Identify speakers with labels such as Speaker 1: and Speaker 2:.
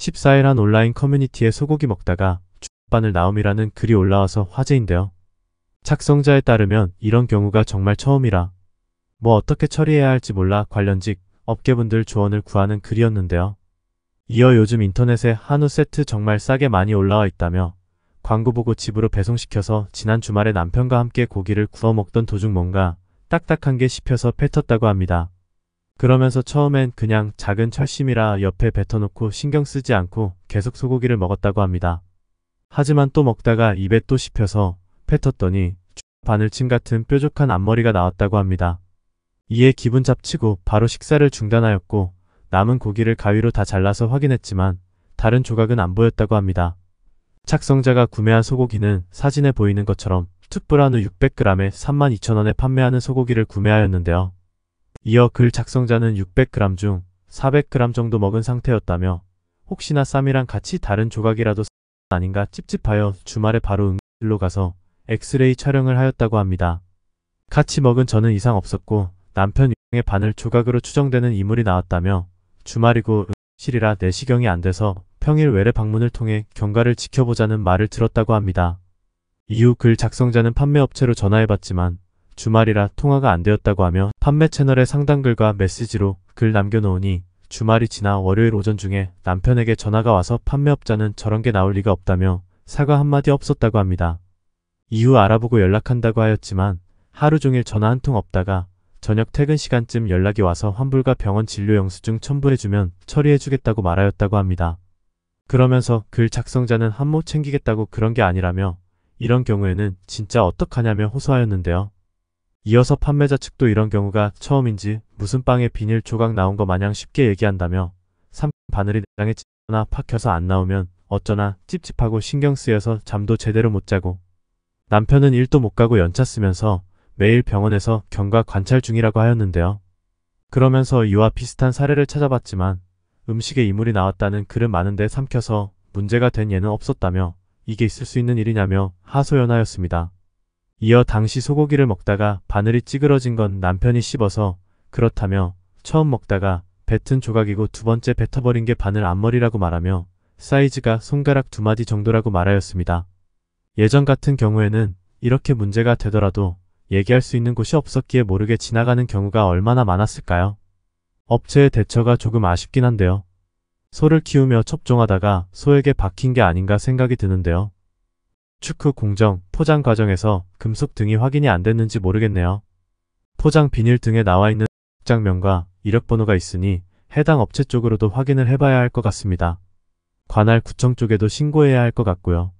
Speaker 1: 14일 한 온라인 커뮤니티에 소고기 먹다가 죽반을 나옴이라는 글이 올라와서 화제인데요. 작성자에 따르면 이런 경우가 정말 처음이라 뭐 어떻게 처리해야 할지 몰라 관련직 업계분들 조언을 구하는 글이었는데요. 이어 요즘 인터넷에 한우 세트 정말 싸게 많이 올라와 있다며 광고 보고 집으로 배송시켜서 지난 주말에 남편과 함께 고기를 구워 먹던 도중 뭔가 딱딱한 게 씹혀서 뱉었다고 합니다. 그러면서 처음엔 그냥 작은 철심이라 옆에 뱉어놓고 신경 쓰지 않고 계속 소고기를 먹었다고 합니다. 하지만 또 먹다가 입에 또 씹혀서 뱉었더니 바늘침 같은 뾰족한 앞머리가 나왔다고 합니다. 이에 기분 잡치고 바로 식사를 중단하였고 남은 고기를 가위로 다 잘라서 확인했지만 다른 조각은 안 보였다고 합니다. 착성자가 구매한 소고기는 사진에 보이는 것처럼 특불한 후 600g에 32,000원에 판매하는 소고기를 구매하였는데요. 이어 글 작성자는 600g 중 400g 정도 먹은 상태였다며 혹시나 쌈이랑 같이 다른 조각이라도 아닌가 찝찝하여 주말에 바로 응급실로 가서 엑스레이 촬영을 하였다고 합니다. 같이 먹은 저는 이상 없었고 남편 유형의 바늘 조각으로 추정되는 이물이 나왔다며 주말이고 응급실이라 내시경이 안 돼서 평일 외래 방문을 통해 경과를 지켜보자는 말을 들었다고 합니다. 이후 글 작성자는 판매업체로 전화해봤지만 주말이라 통화가 안 되었다고 하며 판매 채널의 상단 글과 메시지로 글 남겨놓으니 주말이 지나 월요일 오전 중에 남편에게 전화가 와서 판매업자는 저런 게 나올 리가 없다며 사과 한마디 없었다고 합니다. 이후 알아보고 연락한다고 하였지만 하루 종일 전화 한 통 없다가 저녁 퇴근 시간쯤 연락이 와서 환불과 병원 진료 영수증 첨부해주면 처리해주겠다고 말하였다고 합니다. 그러면서 글 작성자는 한몫 챙기겠다고 그런 게 아니라며 이런 경우에는 진짜 어떡하냐며 호소하였는데요. 이어서 판매자 측도 이런 경우가 처음인지 무슨 빵에 비닐 조각 나온 거 마냥 쉽게 얘기한다며 삼 바늘이 내장에 찢거나 팍혀서안 나오면 어쩌나 찝찝하고 신경 쓰여서 잠도 제대로 못 자고 남편은 일도 못 가고 연차 쓰면서 매일 병원에서 경과 관찰 중이라고 하였는데요. 그러면서 이와 비슷한 사례를 찾아봤지만 음식에 이물이 나왔다는 글은 많은데 삼켜서 문제가 된 예는 없었다며 이게 있을 수 있는 일이냐며 하소연하였습니다. 이어 당시 소고기를 먹다가 바늘이 찌그러진 건 남편이 씹어서 그렇다며 처음 먹다가 뱉은 조각이고 두 번째 뱉어버린 게 바늘 앞머리라고 말하며 사이즈가 손가락 두 마디 정도라고 말하였습니다. 예전 같은 경우에는 이렇게 문제가 되더라도 얘기할 수 있는 곳이 없었기에 모르게 지나가는 경우가 얼마나 많았을까요? 업체의 대처가 조금 아쉽긴 한데요. 소를 키우며 첩종하다가 소에게 박힌 게 아닌가 생각이 드는데요. 축후 공정, 포장 과정에서 금속 등이 확인이 안 됐는지 모르겠네요. 포장 비닐 등에 나와 있는 장면과 이력번호가 있으니 해당 업체 쪽으로도 확인을 해봐야 할 것 같습니다. 관할 구청 쪽에도 신고해야 할 것 같고요.